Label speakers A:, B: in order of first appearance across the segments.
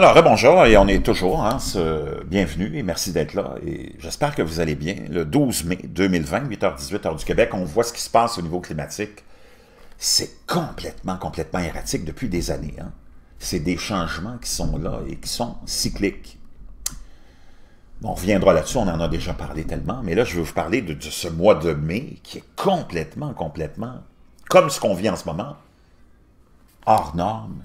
A: Alors, bonjour et on est toujours, hein, ce... bienvenue et merci d'être là. Et j'espère que vous allez bien. Le 12 mai 2020, 8h18, heure du Québec, on voit ce qui se passe au niveau climatique. C'est complètement, complètement erratique depuis des années. Hein. C'est des changements qui sont là et qui sont cycliques. On reviendra là-dessus, on en a déjà parlé tellement, mais là, je veux vous parler de, ce mois de mai qui est complètement, complètement, comme ce qu'on vit en ce moment, hors norme,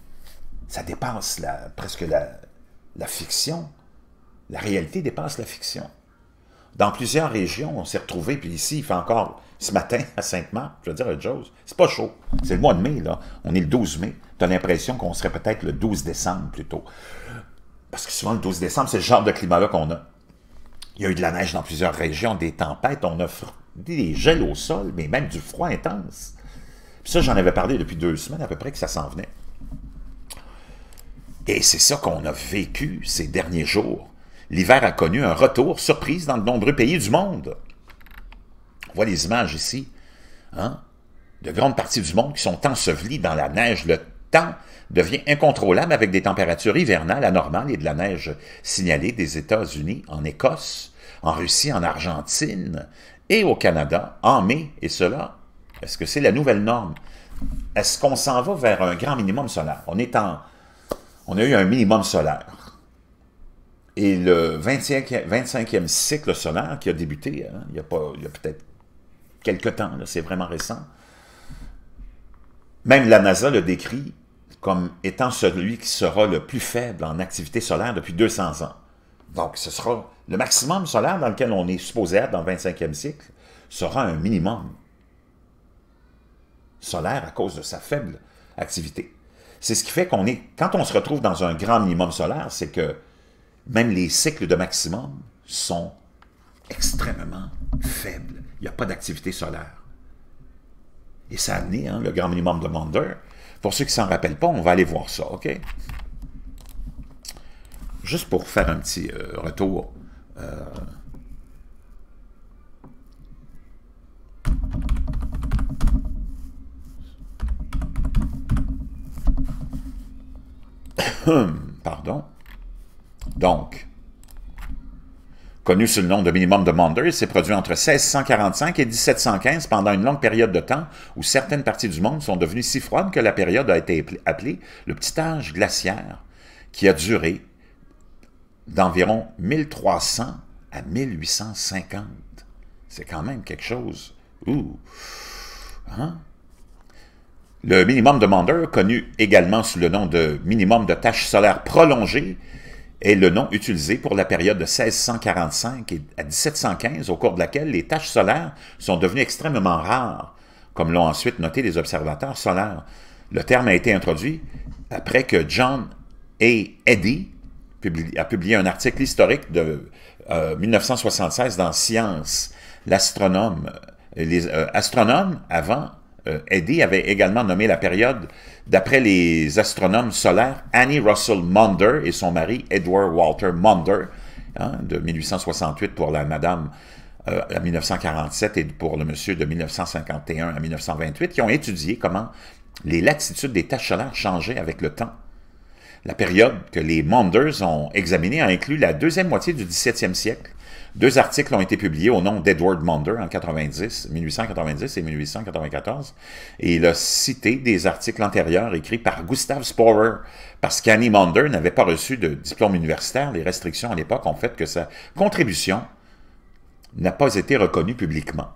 A: ça dépasse presque la, fiction. La réalité dépasse la fiction. Dans plusieurs régions, on s'est retrouvé, puis ici, il fait encore ce matin à sainte mars je veux dire à chose, c'est pas chaud. C'est le mois de mai, là. On est le 12 mai. Tu as l'impression qu'on serait peut-être le 12 décembre plutôt. Parce que souvent, le 12 décembre, c'est le genre de climat-là qu'on a. Il y a eu de la neige dans plusieurs régions, des tempêtes, on a des gels au sol, mais même du froid intense. Puis ça, j'en avais parlé depuis deux semaines à peu près que ça s'en venait. Et c'est ça qu'on a vécu ces derniers jours. L'hiver a connu un retour surprise dans de nombreux pays du monde. On voit les images ici. Hein? De grandes parties du monde qui sont ensevelies dans la neige. Le temps devient incontrôlable avec des températures hivernales anormales et de la neige signalée des États-Unis, en Écosse, en Russie, en Argentine et au Canada en mai. Et cela, est-ce que c'est la nouvelle norme? Est-ce qu'on s'en va vers un grand minimum solaire? On est en on a eu un minimum solaire. Et le 25e, cycle solaire qui a débuté, hein, il y a, a peut-être quelques temps, c'est vraiment récent, même la NASA le décrit comme étant celui qui sera le plus faible en activité solaire depuis 200 ans. Donc, ce sera le maximum solaire dans lequel on est supposé être dans le 25e cycle sera un minimum solaire à cause de sa faible activité. C'est ce qui fait qu'on est, quand on se retrouve dans un grand minimum solaire, c'est que même les cycles de maximum sont extrêmement faibles. Il n'y a pas d'activité solaire. Et ça a amené hein, le grand minimum de Maunder. Pour ceux qui ne s'en rappellent pas, on va aller voir ça, OK? Juste pour faire un petit euh, retour euh, Hum, pardon. Donc, connu sous le nom de minimum demander, il s'est produit entre 1645 et 1715 pendant une longue période de temps où certaines parties du monde sont devenues si froides que la période a été appelée le petit âge glaciaire, qui a duré d'environ 1300 à 1850. C'est quand même quelque chose. Ouh! Hein? Le minimum demandeur, connu également sous le nom de minimum de tâches solaires prolongées, est le nom utilisé pour la période de 1645 à 1715, au cours de laquelle les tâches solaires sont devenues extrêmement rares, comme l'ont ensuite noté les observateurs solaires. Le terme a été introduit après que John A. Eddy a publié un article historique de 1976 euh, dans Science. L'astronome, euh, les euh, astronomes avant euh, Eddy avait également nommé la période, d'après les astronomes solaires, Annie Russell Munder et son mari Edward Walter Munder, hein, de 1868 pour la madame euh, à 1947 et pour le monsieur de 1951 à 1928, qui ont étudié comment les latitudes des taches solaires changeaient avec le temps la période que les Maunders ont examinée a inclus la deuxième moitié du 17 siècle. Deux articles ont été publiés au nom d'Edward Maunder en 1890 et 1894, et il a cité des articles antérieurs écrits par Gustav Sporer, parce qu'Annie Maunder n'avait pas reçu de diplôme universitaire. Les restrictions à l'époque ont fait que sa contribution n'a pas été reconnue publiquement.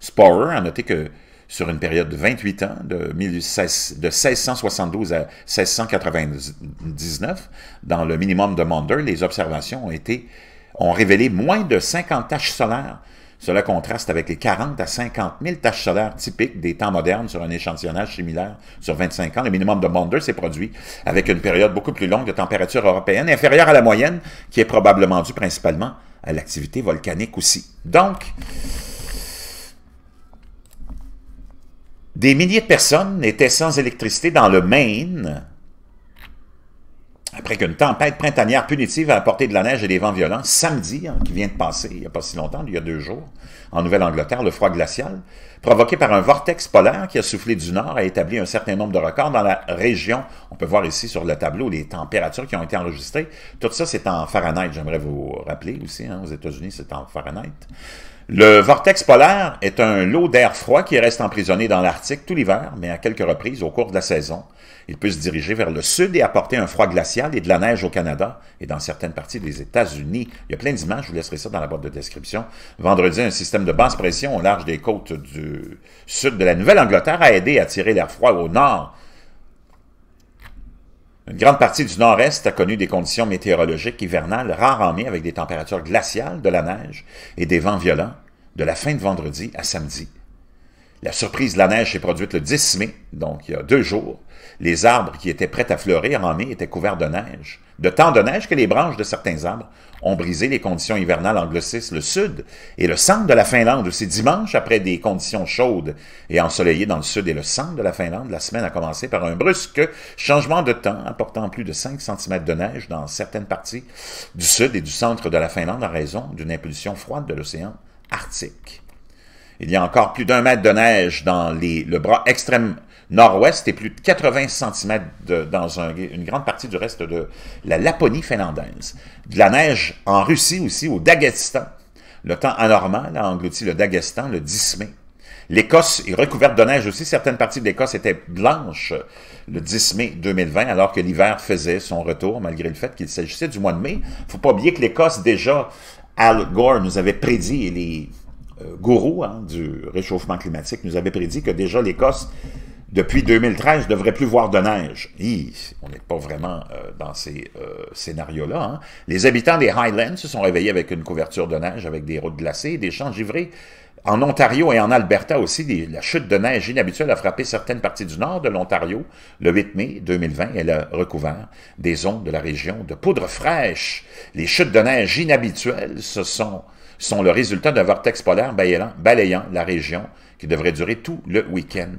A: Sporer a noté que sur une période de 28 ans, de, 1672 à 1699. Dans le minimum de Maunder, les observations ont, été, ont révélé moins de 50 taches solaires cela contraste avec les 40 à 50 000 taches solaires typiques des temps modernes sur un échantillonnage similaire sur 25 ans. Le minimum de Maunder s'est produit avec une période beaucoup plus longue de température européenne, inférieure à la moyenne, qui est probablement due principalement à l'activité volcanique aussi. Donc, Des milliers de personnes étaient sans électricité dans le Maine après qu'une tempête printanière punitive a apporté de la neige et des vents violents samedi, hein, qui vient de passer il n'y a pas si longtemps, il y a deux jours, en Nouvelle-Angleterre, le froid glacial, provoqué par un vortex polaire qui a soufflé du nord, a établi un certain nombre de records dans la région. On peut voir ici sur le tableau les températures qui ont été enregistrées. Tout ça, c'est en Fahrenheit, j'aimerais vous rappeler aussi. Hein, aux États-Unis, c'est en Fahrenheit. Le vortex polaire est un lot d'air froid qui reste emprisonné dans l'Arctique tout l'hiver, mais à quelques reprises au cours de la saison. Il peut se diriger vers le sud et apporter un froid glacial et de la neige au Canada et dans certaines parties des États-Unis. Il y a plein d'images, je vous laisserai ça dans la boîte de description. Vendredi, un système de basse pression au large des côtes du sud de la Nouvelle-Angleterre a aidé à tirer l'air froid au nord une grande partie du nord-est a connu des conditions météorologiques hivernales rares en mai avec des températures glaciales, de la neige et des vents violents de la fin de vendredi à samedi. La surprise de la neige s'est produite le 10 mai, donc il y a deux jours. Les arbres qui étaient prêts à fleurir en mai étaient couverts de neige. De tant de neige que les branches de certains arbres ont brisé les conditions hivernales anglicistes, le sud et le centre de la Finlande aussi dimanche après des conditions chaudes et ensoleillées dans le sud et le centre de la Finlande. La semaine a commencé par un brusque changement de temps apportant plus de 5 cm de neige dans certaines parties du sud et du centre de la Finlande en raison d'une impulsion froide de l'océan Arctique. Il y a encore plus d'un mètre de neige dans le bras extrême nord-ouest et plus de 80 cm de, dans une grande partie du reste de la Laponie finlandaise. De la neige en Russie aussi, au Daghestan. Le temps anormal a englouti le Dagestan, le 10 mai. L'Écosse est recouverte de neige aussi. Certaines parties de l'Écosse étaient blanches le 10 mai 2020, alors que l'hiver faisait son retour, malgré le fait qu'il s'agissait du mois de mai. faut pas oublier que l'Écosse, déjà, Al Gore nous avait prédit, les euh, gourou hein, du réchauffement climatique nous avait prédit que déjà l'Écosse, depuis 2013, ne devrait plus voir de neige. Hi, on n'est pas vraiment euh, dans ces euh, scénarios-là. Hein. Les habitants des Highlands se sont réveillés avec une couverture de neige, avec des routes glacées, des champs givrés. En Ontario et en Alberta aussi, la chute de neige inhabituelle a frappé certaines parties du nord de l'Ontario. Le 8 mai 2020, elle a recouvert des zones de la région de poudre fraîche. Les chutes de neige inhabituelles se sont sont le résultat d'un vortex polaire balayant, la région qui devrait durer tout le week-end.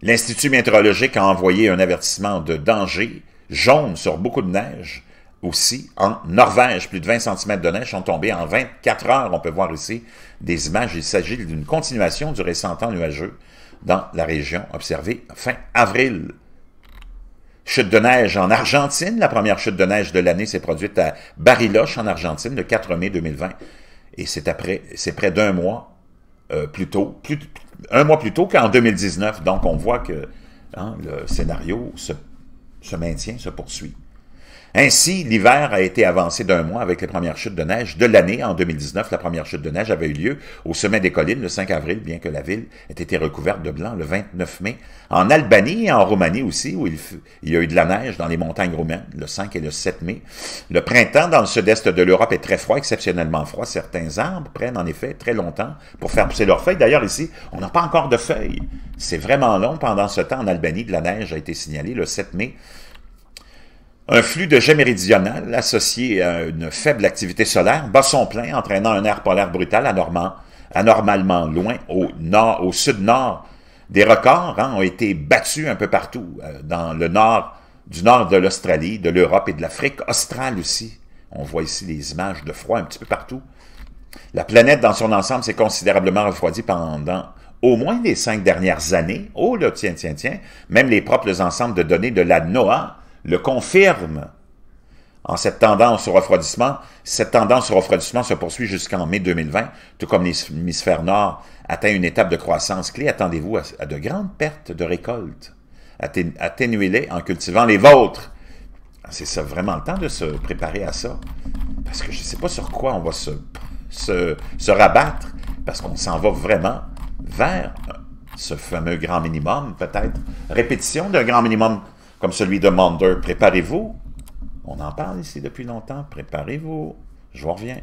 A: L'Institut météorologique a envoyé un avertissement de danger jaune sur beaucoup de neige aussi. En Norvège, plus de 20 cm de neige sont tombés en 24 heures. On peut voir ici des images. Il s'agit d'une continuation du récent temps nuageux dans la région observée fin avril. Chute de neige en Argentine. La première chute de neige de l'année s'est produite à Bariloche, en Argentine, le 4 mai 2020. Et c'est après, c'est près d'un mois euh, plus tôt, un mois plus tôt qu'en 2019. Donc, on voit que hein, le scénario se maintient, se poursuit. Ainsi, l'hiver a été avancé d'un mois avec les premières chutes de neige de l'année. En 2019, la première chute de neige avait eu lieu au sommet des collines le 5 avril, bien que la ville ait été recouverte de blanc le 29 mai. En Albanie et en Roumanie aussi, où il, y a eu de la neige dans les montagnes roumaines le 5 et le 7 mai. Le printemps dans le sud-est de l'Europe est très froid, exceptionnellement froid. Certains arbres prennent en effet très longtemps pour faire pousser leurs feuilles. D'ailleurs, ici, on n'a pas encore de feuilles. C'est vraiment long. Pendant ce temps, en Albanie, de la neige a été signalée le 7 mai. Un flux de jet méridional associé à une faible activité solaire bat son plein, entraînant un air polaire brutal anormalement loin au nord, au sud-nord. Des records hein, ont été battus un peu partout, euh, dans le nord, du nord de l'Australie, de l'Europe et de l'Afrique australe aussi. On voit ici les images de froid un petit peu partout. La planète dans son ensemble s'est considérablement refroidie pendant au moins les cinq dernières années. Oh là, tiens, tiens, tiens. Même les propres ensembles de données de la NOAA le confirme en cette tendance au refroidissement. Cette tendance au refroidissement se poursuit jusqu'en mai 2020, tout comme l'hémisphère nord atteint une étape de croissance clé. Attendez-vous à, de grandes pertes de récoltes. Atténuez-les en cultivant les vôtres. Ah, c'est ça, vraiment le temps de se préparer à ça. Parce que je ne sais pas sur quoi on va se, se rabattre, parce qu'on s'en va vraiment vers ce fameux grand minimum, peut-être. Répétition d'un grand minimum comme celui de Mander. Préparez-vous. On en parle ici depuis longtemps. Préparez-vous. Je vous reviens.